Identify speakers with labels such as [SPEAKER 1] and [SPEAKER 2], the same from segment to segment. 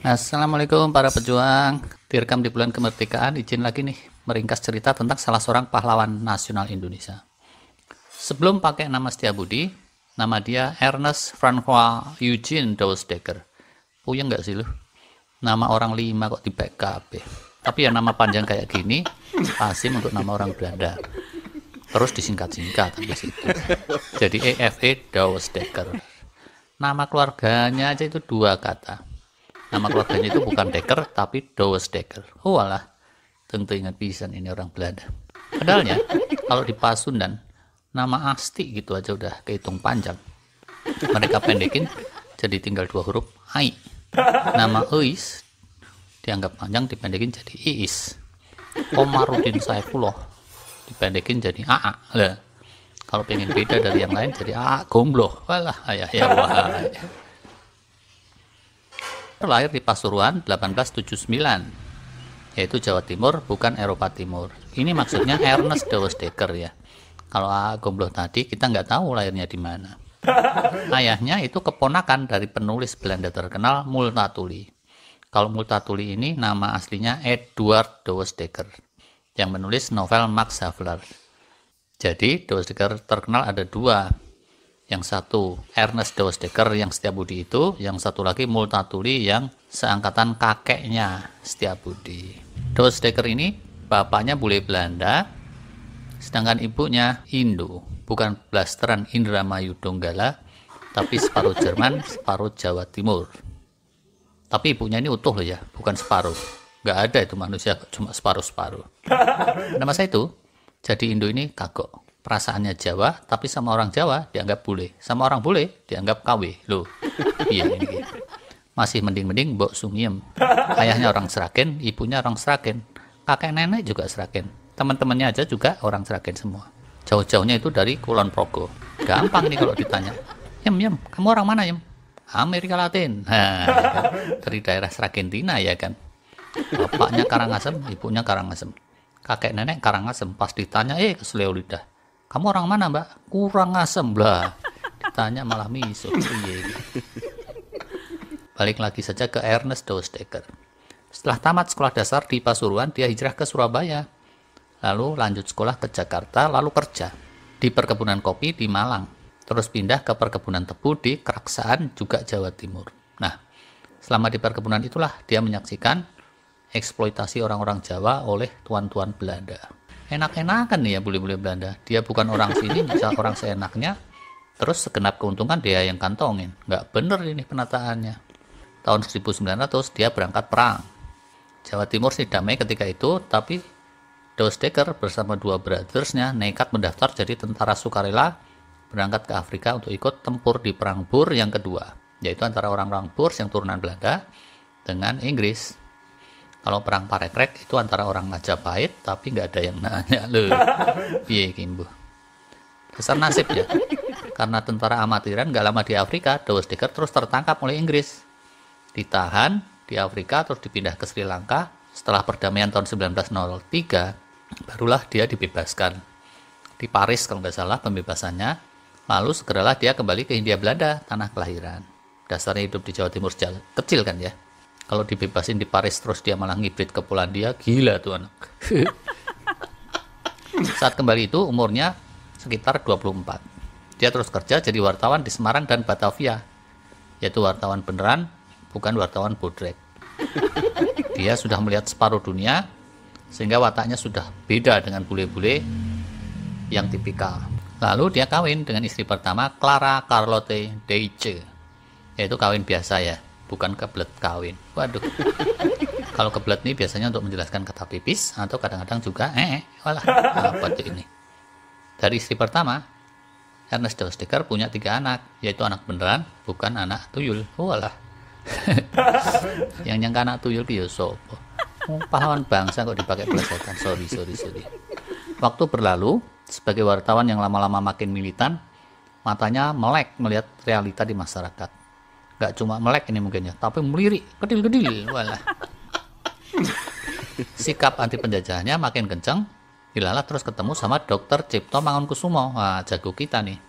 [SPEAKER 1] Assalamualaikum para pejuang. Direkam di bulan kemerdekaan, izin lagi nih meringkas cerita tentang salah seorang pahlawan nasional Indonesia. Sebelum pakai nama Setia Budi nama dia Ernest Francois Eugene Doosdekker. Puyeng nggak sih lu? Nama orang lima kok di PKB. Tapi ya nama panjang kayak gini, pasti untuk nama orang Belanda. Terus disingkat-singkat habis itu. Jadi EFE Doosdekker. Nama keluarganya aja itu dua kata
[SPEAKER 2] Nama keluarganya itu bukan Dekker,
[SPEAKER 1] tapi Doos Dekker. Oh tentu ingat pisan ini orang Belanda. Padahalnya, kalau di Pasundan, nama Asti gitu aja udah kehitung panjang. Mereka pendekin, jadi tinggal dua huruf, Ai. Nama Ois, dianggap panjang, dipendekin jadi Iis. Komarudin Saifullah dipendekin jadi AA. Lah, kalau pengen beda dari yang lain jadi AA gombloh. Walah, ayah ya wah. Terlahir di Pasuruan 1879 yaitu Jawa Timur bukan Eropa Timur ini maksudnya Ernest Decker ya kalau Gombloh tadi kita nggak tahu lahirnya di mana ayahnya itu keponakan dari penulis Belanda terkenal Multatuli kalau Multatuli ini nama aslinya Edward Decker yang menulis novel Max Havelaar jadi Decker terkenal ada dua yang satu Ernest Dosteker yang budi itu, yang satu lagi Multatuli yang seangkatan kakeknya Setiabudi. Dosteker ini bapaknya bule Belanda, sedangkan ibunya Hindu, bukan blasteran Indramayu Donggala, tapi separuh Jerman, separuh Jawa Timur. Tapi ibunya ini utuh loh ya, bukan separuh. Gak ada itu manusia, cuma separuh-separuh. Nama saya itu, jadi Indo ini kagok perasaannya Jawa, tapi sama orang Jawa dianggap bule. Sama orang bule dianggap KW. Loh, iya ini gitu. Masih mending-mending Mbok Sungiem. Ayahnya orang Seragen, ibunya orang Seragen. Kakek nenek juga Seragen. Teman-temannya aja juga orang Seragen semua. Jauh-jauhnya itu dari Kulon Progo. Gampang nih kalau ditanya. Yem, yem, kamu orang mana yem? Amerika Latin. kan? dari daerah Seragentina ya kan. Bapaknya Karangasem, ibunya Karangasem. Kakek nenek Karangasem pas ditanya, eh ke lidah kamu orang mana mbak? Kurang asem lah. Ditanya malah miso. Iya, iya. Balik lagi saja ke Ernest Dostecker Setelah tamat sekolah dasar di Pasuruan, dia hijrah ke Surabaya. Lalu lanjut sekolah ke Jakarta, lalu kerja di perkebunan kopi di Malang. Terus pindah ke perkebunan tebu di Keraksaan, juga Jawa Timur. Nah, selama di perkebunan itulah dia menyaksikan eksploitasi orang-orang Jawa oleh tuan-tuan Belanda enak-enakan nih ya bule-bule Belanda. Dia bukan orang sini, bisa orang seenaknya. Terus segenap keuntungan dia yang kantongin. Nggak bener ini penataannya. Tahun 1900 dia berangkat perang. Jawa Timur sih damai ketika itu, tapi Dos Dekker bersama dua brothersnya nekat mendaftar jadi tentara sukarela berangkat ke Afrika untuk ikut tempur di Perang Bur yang kedua, yaitu antara orang-orang pur yang turunan Belanda dengan Inggris kalau perang parekrek itu antara orang Majapahit tapi nggak ada yang nanya lo. Piye kimbu. Besar nasib ya. Karena tentara amatiran nggak lama di Afrika, Dawes Dekker terus tertangkap oleh Inggris. Ditahan di Afrika terus dipindah ke Sri Lanka. Setelah perdamaian tahun 1903, barulah dia dibebaskan. Di Paris kalau nggak salah pembebasannya, lalu segeralah dia kembali ke Hindia Belanda, tanah kelahiran. Dasarnya hidup di Jawa Timur sejak kecil kan ya kalau dibebasin di Paris terus dia malah ngibrit ke Polandia gila tuh anak saat kembali itu umurnya sekitar 24 dia terus kerja jadi wartawan di Semarang dan Batavia yaitu wartawan beneran bukan wartawan bodrek dia sudah melihat separuh dunia sehingga wataknya sudah beda dengan bule-bule yang tipikal lalu dia kawin dengan istri pertama Clara Carlotte Deice yaitu kawin biasa ya bukan kebelet kawin. Waduh. Kalau kebelet ini biasanya untuk menjelaskan kata pipis atau kadang-kadang juga eh, walah apa tuh ini. Dari istri pertama, Ernest Dostiker punya tiga anak, yaitu anak beneran, bukan anak tuyul. Walah. yang nyangka anak tuyul itu ya sopo. Oh, Pahlawan bangsa kok dipakai pelesetan. Sorry, sorry, sorry. Waktu berlalu, sebagai wartawan yang lama-lama makin militan, matanya melek melihat realita di masyarakat nggak cuma melek ini mungkin ya, tapi melirik, kedil-kedil, walah. Sikap anti penjajahannya makin kenceng, hilalah terus ketemu sama dokter Cipto Mangunkusumo, Wah, jago kita nih.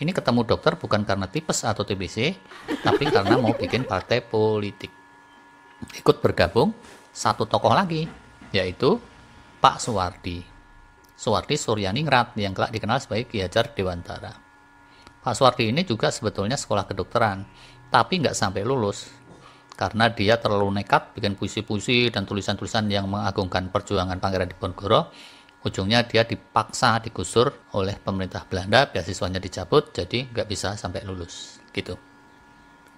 [SPEAKER 1] Ini ketemu dokter bukan karena tipes atau TBC, tapi karena mau bikin partai politik. Ikut bergabung satu tokoh lagi, yaitu Pak Suwardi. Suwardi Suryaningrat yang kelak dikenal sebagai Ki Hajar Dewantara. Pak Suwardi ini juga sebetulnya sekolah kedokteran, tapi nggak sampai lulus karena dia terlalu nekat bikin puisi-puisi dan tulisan-tulisan yang mengagungkan perjuangan Pangeran Diponegoro ujungnya dia dipaksa digusur oleh pemerintah Belanda beasiswanya dicabut jadi nggak bisa sampai lulus gitu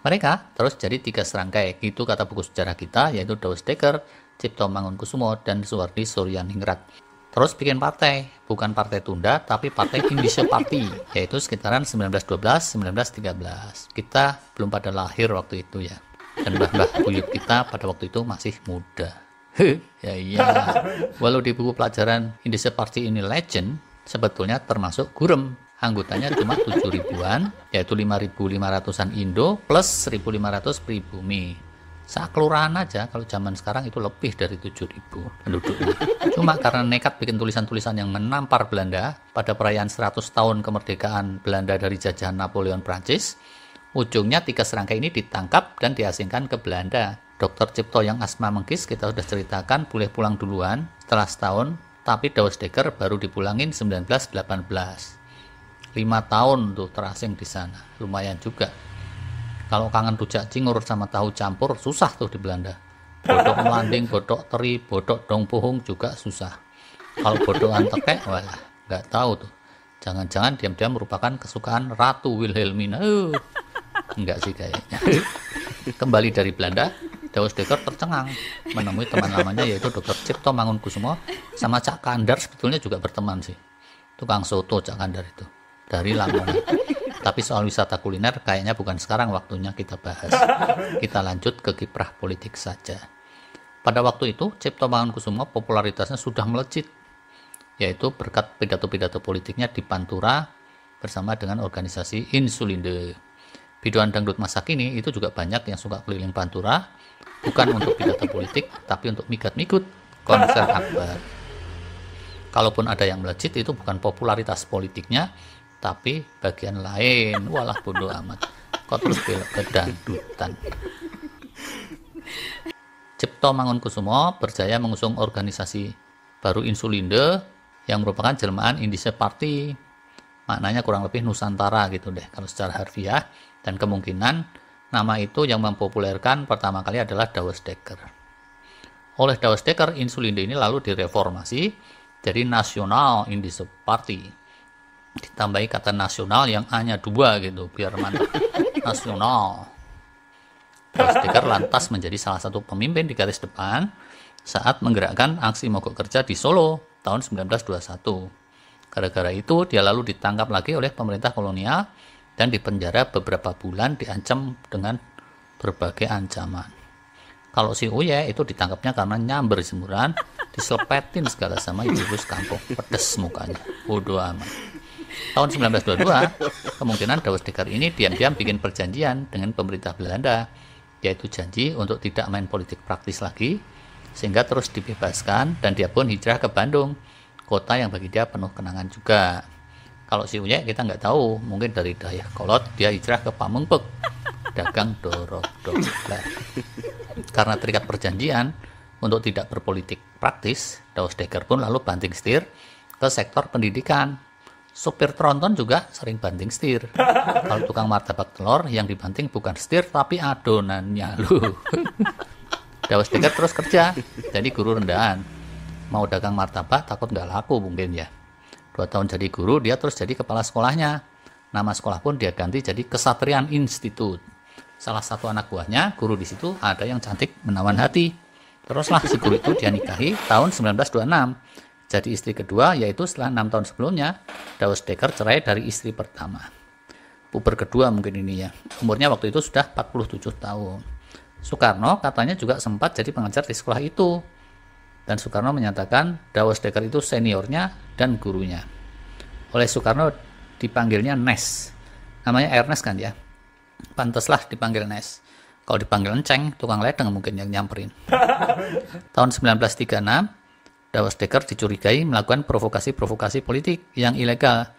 [SPEAKER 1] mereka terus jadi tiga serangkai itu kata buku sejarah kita yaitu Dawes Dekker, Cipto Mangunkusumo, dan Suwardi Suryaningrat Terus bikin partai, bukan partai tunda, tapi partai Indonesia Party, yaitu sekitaran 1912-1913. Kita belum pada lahir waktu itu ya. Dan mbah-mbah buyut kita pada waktu itu masih muda. ya iya. Walau di buku pelajaran Indonesia Party ini legend, sebetulnya termasuk gurem. Anggotanya cuma 7 ribuan, yaitu 5.500-an Indo plus 1.500 pribumi. Saat kelurahan aja kalau zaman sekarang itu lebih dari 7.000 penduduknya. Cuma karena nekat bikin tulisan-tulisan yang menampar Belanda pada perayaan 100 tahun kemerdekaan Belanda dari jajahan Napoleon Prancis, ujungnya tiga serangka ini ditangkap dan diasingkan ke Belanda. Dokter Cipto yang asma mengkis kita sudah ceritakan boleh pulang duluan setelah setahun, tapi Daus Dekker baru dipulangin 1918. 5 tahun tuh terasing di sana, lumayan juga. Kalau kangen rujak cingur sama tahu campur susah tuh di Belanda. Bodok melanding, bodok teri, bodok dong pohong juga susah. Kalau bodok antekek walah nggak tahu tuh. Jangan-jangan diam-diam merupakan kesukaan Ratu Wilhelmina. enggak eh, sih kayaknya. Kembali dari Belanda, Daus Dekker tercengang menemui teman lamanya yaitu Dokter Cipto Mangunkusumo sama Cak Kandar sebetulnya juga berteman sih. Tukang soto Cak Kandar itu dari Lamongan. Tapi soal wisata kuliner kayaknya bukan sekarang waktunya kita bahas. Kita lanjut ke kiprah politik saja. Pada waktu itu, Cipto Mangunkusumo popularitasnya sudah melejit, yaitu berkat pidato-pidato politiknya di Pantura bersama dengan organisasi Insulinde. Biduan dangdut masa kini itu juga banyak yang suka keliling Pantura, bukan untuk pidato politik, tapi untuk migat-migut konser akbar. Kalaupun ada yang melejit, itu bukan popularitas politiknya, tapi bagian lain walah bodoh amat kok terus belok ke dangdutan Cipto Mangunkusumo berjaya mengusung organisasi baru Insulinde yang merupakan jelmaan Indise Party maknanya kurang lebih Nusantara gitu deh kalau secara harfiah dan kemungkinan nama itu yang mempopulerkan pertama kali adalah Dawes-Dekker. Oleh Dawes-Dekker, Insulinde ini lalu direformasi jadi Nasional Indise Party ditambahi kata nasional yang hanya dua gitu biar mantap nasional Stiker lantas menjadi salah satu pemimpin di garis depan saat menggerakkan aksi mogok kerja di Solo tahun 1921. Gara-gara itu dia lalu ditangkap lagi oleh pemerintah kolonial dan dipenjara beberapa bulan diancam dengan berbagai ancaman. Kalau si Uye itu ditangkapnya karena nyamber jemuran, diselepetin segala sama ibu-ibu kampung, pedes mukanya. Waduh amat tahun 1922 kemungkinan Daus Dekar ini diam-diam bikin perjanjian dengan pemerintah Belanda yaitu janji untuk tidak main politik praktis lagi sehingga terus dibebaskan dan dia pun hijrah ke Bandung kota yang bagi dia penuh kenangan juga kalau si Unyek kita nggak tahu mungkin dari daya Kolot dia hijrah ke Pamengpek dagang dorok dorok karena terikat perjanjian untuk tidak berpolitik praktis Daus Dekker pun lalu banting setir ke sektor pendidikan Supir tronton juga sering banting setir. Kalau tukang martabak telur yang dibanting bukan setir tapi adonannya lu. Dawa dekat terus kerja, jadi guru rendahan. Mau dagang martabak takut nggak laku mungkin ya. Dua tahun jadi guru, dia terus jadi kepala sekolahnya. Nama sekolah pun dia ganti jadi Kesatrian Institute. Salah satu anak buahnya, guru di situ ada yang cantik menawan hati. Teruslah si guru itu dia nikahi tahun 1926 jadi istri kedua yaitu setelah enam tahun sebelumnya Daus Dekker cerai dari istri pertama puber kedua mungkin ini ya umurnya waktu itu sudah 47 tahun Soekarno katanya juga sempat jadi pengajar di sekolah itu dan Soekarno menyatakan Daus Dekker itu seniornya dan gurunya oleh Soekarno dipanggilnya Nes namanya Ernest kan ya pantaslah dipanggil Nes kalau dipanggil Enceng, tukang ledeng mungkin yang nyamperin. Tahun 1936, Dawas Dekar dicurigai melakukan provokasi-provokasi politik yang ilegal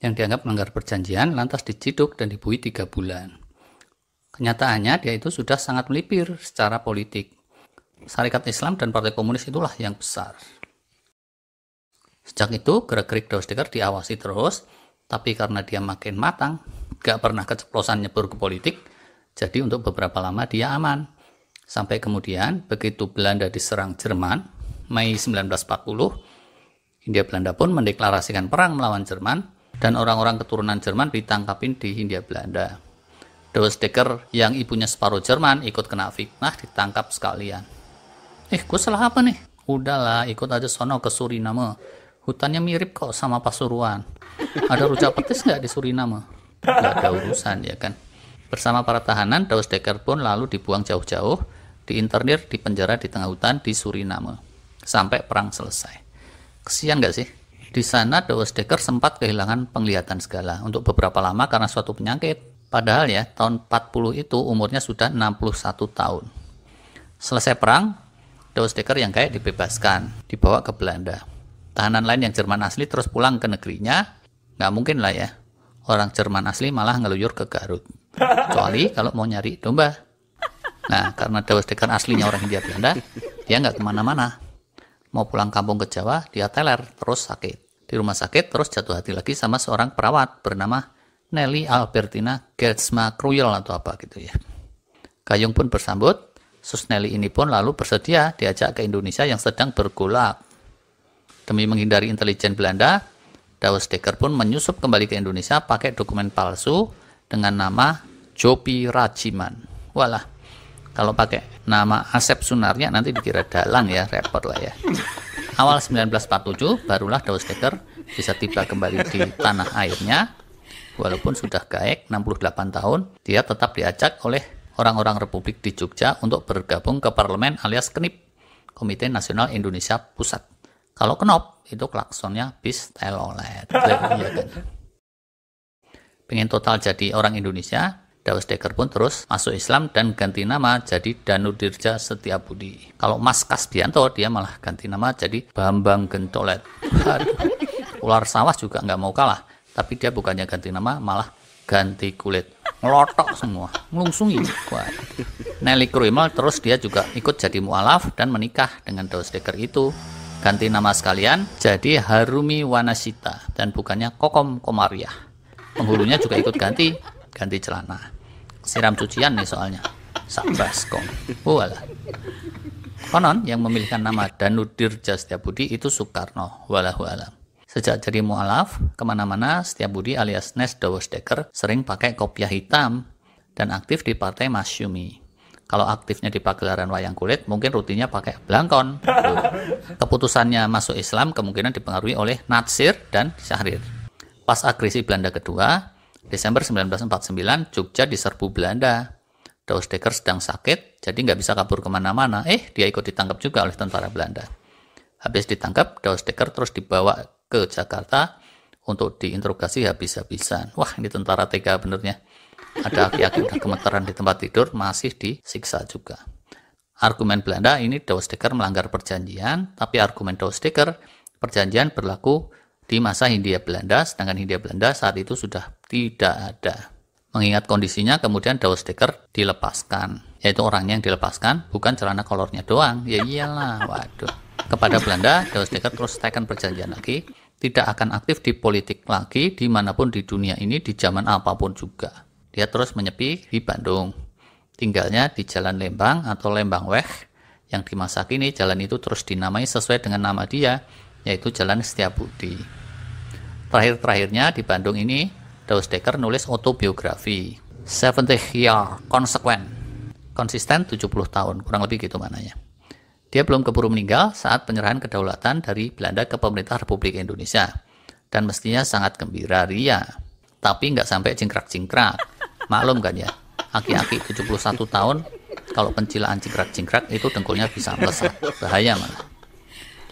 [SPEAKER 1] yang dianggap melanggar perjanjian lantas diciduk dan dibui tiga bulan. Kenyataannya dia itu sudah sangat melipir secara politik. Syarikat Islam dan Partai Komunis itulah yang besar. Sejak itu gerak-gerik Dawas Dekar diawasi terus, tapi karena dia makin matang, gak pernah keceplosan nyebur ke politik, jadi untuk beberapa lama dia aman. Sampai kemudian begitu Belanda diserang Jerman, Mei 1940, Hindia Belanda pun mendeklarasikan perang melawan Jerman dan orang-orang keturunan Jerman ditangkapin di Hindia Belanda. Dawes Decker yang ibunya separuh Jerman ikut kena fitnah ditangkap sekalian. Eh, gue salah apa nih? Udahlah, ikut aja sono ke Suriname. Hutannya mirip kok sama Pasuruan. Ada rujak petis nggak di Suriname? Nggak ada urusan, ya kan? Bersama para tahanan, Dawes Decker pun lalu dibuang jauh-jauh, diinternir di penjara di tengah hutan di Suriname sampai perang selesai. Kesian nggak sih? Di sana Dawes Decker sempat kehilangan penglihatan segala untuk beberapa lama karena suatu penyakit. Padahal ya, tahun 40 itu umurnya sudah 61 tahun. Selesai perang, Dawes Decker yang kayak dibebaskan, dibawa ke Belanda. Tahanan lain yang Jerman asli terus pulang ke negerinya, nggak mungkin lah ya. Orang Jerman asli malah ngeluyur ke Garut. Kecuali kalau mau nyari domba. Nah, karena Dawes Decker aslinya orang India Belanda, dia nggak kemana-mana mau pulang kampung ke Jawa, dia teler, terus sakit. Di rumah sakit, terus jatuh hati lagi sama seorang perawat bernama Nelly Albertina Gertzma Kruyel atau apa gitu ya. Gayung pun bersambut, Sus Nelly ini pun lalu bersedia diajak ke Indonesia yang sedang bergolak. Demi menghindari intelijen Belanda, Dawes Dekker pun menyusup kembali ke Indonesia pakai dokumen palsu dengan nama Jopi Rajiman. Walah, kalau pakai nama Asep Sunarnya nanti dikira dalang ya, repot lah ya. Awal 1947 barulah Daus Dekker bisa tiba kembali di tanah airnya. Walaupun sudah gaek 68 tahun, dia tetap diajak oleh orang-orang Republik di Jogja untuk bergabung ke parlemen alias KNIP, Komite Nasional Indonesia Pusat. Kalau kenop, itu klaksonnya bis telolet. Iya kan? Pengen total jadi orang Indonesia, Daus Dekker pun terus masuk Islam dan ganti nama jadi Danudirja Setiabudi. Kalau Mas Kasbianto, dia malah ganti nama jadi Bambang Gentolet. Ular sawah juga nggak mau kalah, tapi dia bukannya ganti nama malah ganti kulit ngelotok semua, ngelungsungi. Wah. Nelly Kruimal terus dia juga ikut jadi mualaf dan menikah dengan Daus Dekker itu. Ganti nama sekalian jadi Harumi Wanasita dan bukannya Kokom Komariah. Penghulunya juga ikut ganti ganti celana siram cucian nih soalnya Sabaskom oh, konon yang memilihkan nama Danudir Budi itu Soekarno walahu alam Sejak jadi mualaf, kemana-mana budi alias Nes Dawesdeker sering pakai kopiah hitam dan aktif di partai Masyumi. Kalau aktifnya di pagelaran wayang kulit, mungkin rutinnya pakai belangkon Keputusannya masuk Islam kemungkinan dipengaruhi oleh Natsir dan Syahrir. Pas agresi Belanda kedua, Desember 1949, Jogja diserbu Belanda. Dekker sedang sakit, jadi nggak bisa kabur kemana-mana. Eh, dia ikut ditangkap juga oleh tentara Belanda. Habis ditangkap, Dekker terus dibawa ke Jakarta untuk diinterogasi habis-habisan. Wah, ini tentara tega benernya. Ada aki-aki udah gemetaran di tempat tidur, masih disiksa juga. Argumen Belanda ini Dekker melanggar perjanjian, tapi argumen Dekker, perjanjian berlaku di masa Hindia Belanda, sedangkan Hindia Belanda saat itu sudah tidak ada. Mengingat kondisinya, kemudian daun stiker dilepaskan. Yaitu orangnya yang dilepaskan, bukan celana kolornya doang. Ya iyalah, waduh. Kepada Belanda, daun stiker terus tekan perjanjian lagi. Tidak akan aktif di politik lagi, dimanapun di dunia ini, di zaman apapun juga. Dia terus menyepi di Bandung. Tinggalnya di Jalan Lembang atau Lembang Weh, yang di masa kini jalan itu terus dinamai sesuai dengan nama dia, yaitu Jalan Setiabudi. Terakhir-terakhirnya di Bandung ini, Dekker nulis autobiografi 70 year konsekuen konsisten 70 tahun kurang lebih gitu mananya dia belum keburu meninggal saat penyerahan kedaulatan dari Belanda ke pemerintah Republik Indonesia dan mestinya sangat gembira ria tapi nggak sampai cingkrak-cingkrak maklum kan ya aki-aki 71 tahun kalau pencilaan cingkrak-cingkrak itu dengkulnya bisa melesat bahaya malah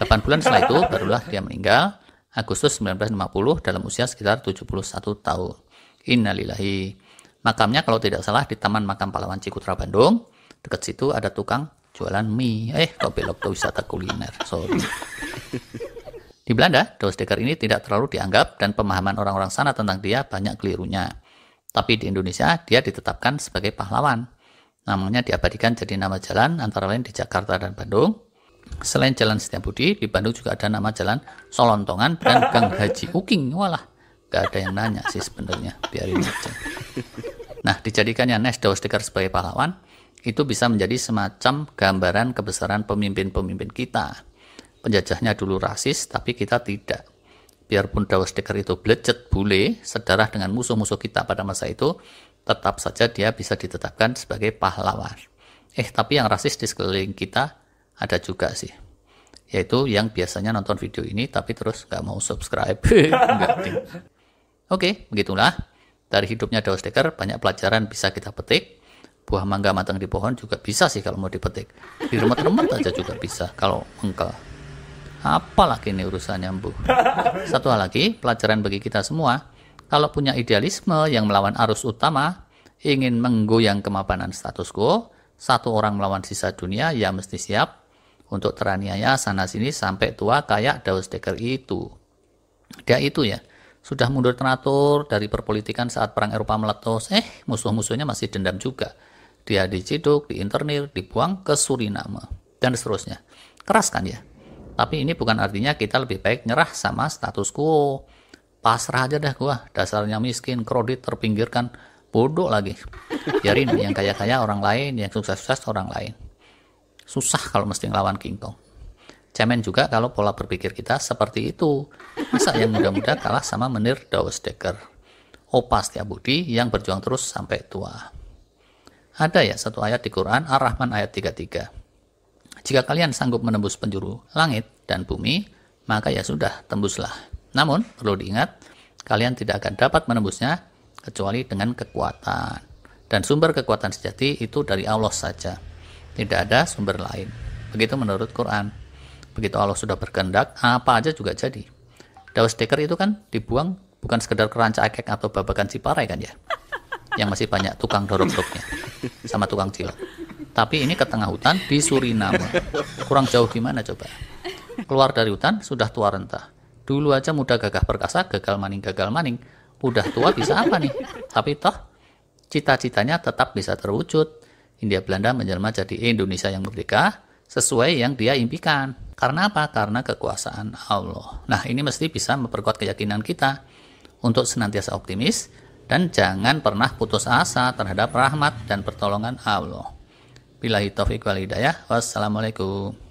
[SPEAKER 1] 8 bulan setelah itu barulah dia meninggal Agustus 1950 dalam usia sekitar 71 tahun. Innalillahi. Makamnya kalau tidak salah di Taman Makam Pahlawan Cikutra Bandung. Dekat situ ada tukang jualan mie. Eh, kok belok ke wisata kuliner. Sorry. Di Belanda, Doosdekker ini tidak terlalu dianggap dan pemahaman orang-orang sana tentang dia banyak kelirunya. Tapi di Indonesia, dia ditetapkan sebagai pahlawan. Namanya diabadikan jadi nama jalan antara lain di Jakarta dan Bandung, Selain Jalan Setiabudi, di Bandung juga ada nama Jalan Solontongan dan Gang Haji Uking. Walah, gak ada yang nanya sih sebenarnya. Biarin aja. Nah, dijadikannya Nesdow stiker sebagai pahlawan, itu bisa menjadi semacam gambaran kebesaran pemimpin-pemimpin kita. Penjajahnya dulu rasis, tapi kita tidak. Biarpun Dawa stiker itu belecet bule, sedarah dengan musuh-musuh kita pada masa itu, tetap saja dia bisa ditetapkan sebagai pahlawan. Eh, tapi yang rasis di sekeliling kita ada juga sih yaitu yang biasanya nonton video ini tapi terus nggak mau subscribe oke okay, begitulah dari hidupnya daun Steker banyak pelajaran bisa kita petik buah mangga matang di pohon juga bisa sih kalau mau dipetik di rumah teman aja juga bisa kalau engkel apalagi ini urusannya bu satu hal lagi pelajaran bagi kita semua kalau punya idealisme yang melawan arus utama ingin menggoyang kemapanan status quo satu orang melawan sisa dunia ya mesti siap untuk teraniaya sana sini sampai tua kayak Daus Dekker itu. Dia itu ya, sudah mundur teratur dari perpolitikan saat perang Eropa meletus, eh musuh-musuhnya masih dendam juga. Dia diciduk, diinternir, dibuang ke Suriname, dan seterusnya. Keras kan ya? Tapi ini bukan artinya kita lebih baik nyerah sama status quo. Pasrah aja dah gua, dasarnya miskin, kredit terpinggirkan, bodoh lagi. Biarin yang kaya-kaya orang lain, yang sukses-sukses orang lain. Susah kalau mesti ngelawan King Kong. Cemen juga kalau pola berpikir kita seperti itu. Masa yang muda-muda kalah sama menir Dawes Decker. Opa budi yang berjuang terus sampai tua. Ada ya satu ayat di Quran Ar-Rahman ayat 33. Jika kalian sanggup menembus penjuru langit dan bumi, maka ya sudah, tembuslah. Namun, perlu diingat, kalian tidak akan dapat menembusnya kecuali dengan kekuatan. Dan sumber kekuatan sejati itu dari Allah saja. Tidak ada sumber lain. Begitu menurut Quran. Begitu Allah sudah berkehendak, apa aja juga jadi. Daun stiker itu kan dibuang bukan sekedar keranca akek atau babakan ciparai kan ya. Yang masih banyak tukang dorok-doroknya sama tukang cilok. Tapi ini ke tengah hutan di Suriname. Kurang jauh gimana coba? Keluar dari hutan sudah tua rentah. Dulu aja muda gagah perkasa, gagal maning gagal maning. Udah tua bisa apa nih? Tapi toh cita-citanya tetap bisa terwujud India Belanda menjelma jadi Indonesia yang merdeka sesuai yang dia impikan. Karena apa? Karena kekuasaan Allah. Nah, ini mesti bisa memperkuat keyakinan kita untuk senantiasa optimis dan jangan pernah putus asa terhadap rahmat dan pertolongan Allah. Bila taufiq wal hidayah. Wassalamualaikum.